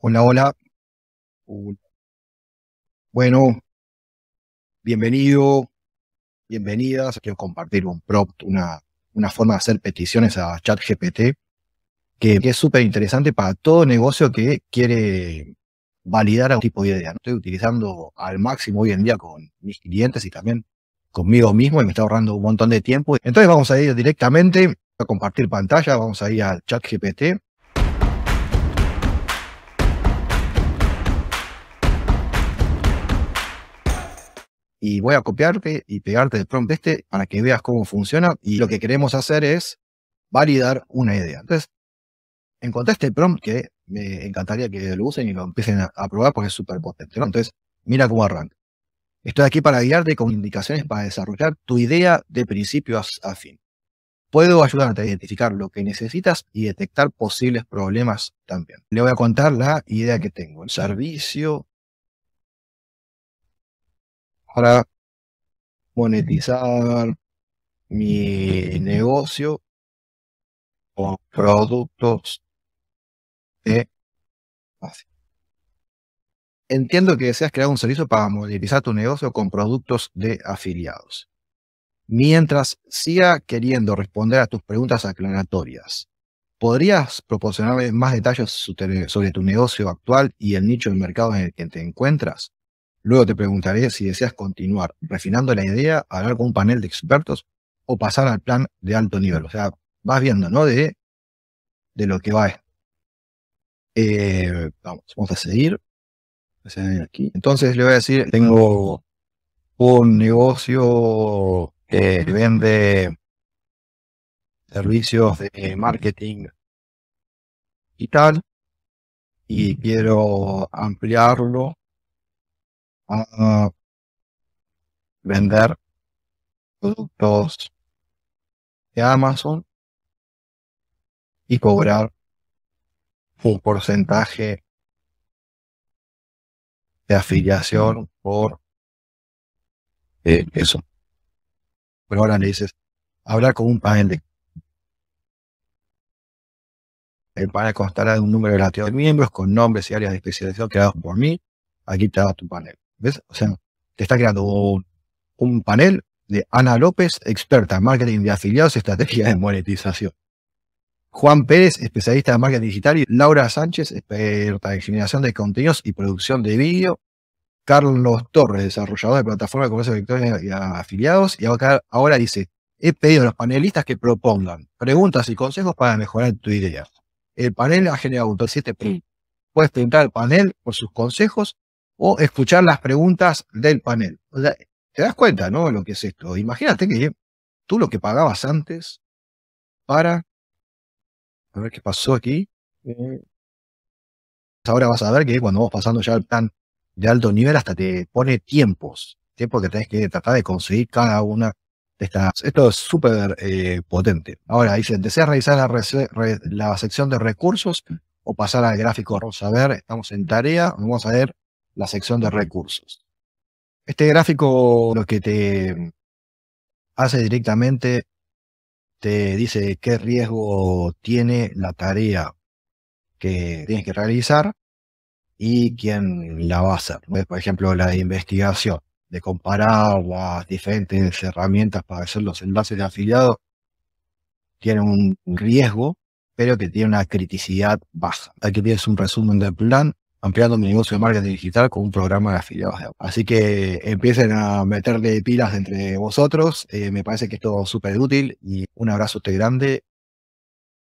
Hola, hola. Bueno, bienvenido, bienvenidas. Quiero compartir un prompt, una, forma de hacer peticiones a ChatGPT, que, es súper interesante para todo negocio que quiere validar algún tipo de idea. Estoy utilizando al máximo hoy en día con mis clientes y también conmigo mismo y me está ahorrando un montón de tiempo. Entonces vamos a ir directamente a compartir pantalla, vamos a ir al ChatGPT. y voy a copiarte y pegarte el prompt este para que veas cómo funciona y lo que queremos hacer es validar una idea. Entonces, encontré este prompt que me encantaría que lo usen y lo empiecen a, probar porque es súper potente. Entonces, mira cómo arranca. Estoy aquí para guiarte con indicaciones para desarrollar tu idea de principio a fin. Puedo ayudarte a identificar lo que necesitas y detectar posibles problemas también. Le voy a contar la idea que tengo. El servicio para monetizar mi negocio con productos de Entiendo que deseas crear un servicio para monetizar tu negocio con productos de afiliados. Mientras siga queriendo responder a tus preguntas aclaratorias, ¿podrías proporcionarme más detalles sobre tu negocio actual y el nicho de mercado en el que te encuentras? Luego te preguntaré si deseas continuar refinando la idea, hablar con un panel de expertos o pasar al plan de alto nivel. O sea, vas viendo, ¿no? De, de lo que va. Eh, vamos, vamos a seguir. Aquí. Entonces le voy a decir, tengo un negocio que vende servicios de marketing y tal, y quiero ampliarlo a vender productos de Amazon y cobrar un porcentaje de afiliación por eh, eso. Pero ahora le dices, hablar con un panel El panel constará de un número relativo de miembros con nombres y áreas de especialización creados por mí. Aquí te da tu panel. ¿Ves? O sea, te está creando un, panel de Ana López, experta en marketing de afiliados y estrategia de monetización. Juan Pérez, especialista en marketing digital, y Laura Sánchez, experta en generación de contenidos y producción de vídeo. Carlos Torres, desarrollador de plataforma de comercio electrónico y afiliados. Y ahora dice, he pedido a los panelistas que propongan preguntas y consejos para mejorar tu idea. El panel ha generado un puntos. Puedes preguntar al panel por sus consejos o escuchar las preguntas del panel. O sea, te das cuenta, ¿no? Lo que es esto. Imagínate que tú lo que pagabas antes para... A ver qué pasó aquí. Mm. Ahora vas a ver que cuando vas pasando ya al plan de alto nivel hasta te pone tiempos. Tiempo que tenés que tratar de conseguir cada una de estas. Esto es súper eh, potente. Ahora dicen, ¿deseas revisar la, la sección de recursos o pasar al gráfico? rosa. a ver, estamos en tarea. Vamos a ver la sección de recursos. Este gráfico lo que te hace directamente, te dice qué riesgo tiene la tarea que tienes que realizar y quién la va a hacer. Por ejemplo, la de investigación, de comparar las diferentes herramientas para hacer los enlaces de afiliado, tiene un riesgo, pero que tiene una criticidad baja. Aquí tienes un resumen del plan ampliando mi negocio de marketing digital con un programa de afiliados Así que empiecen a meterle pilas entre vosotros. Eh, me parece que esto es súper útil y un abrazo grande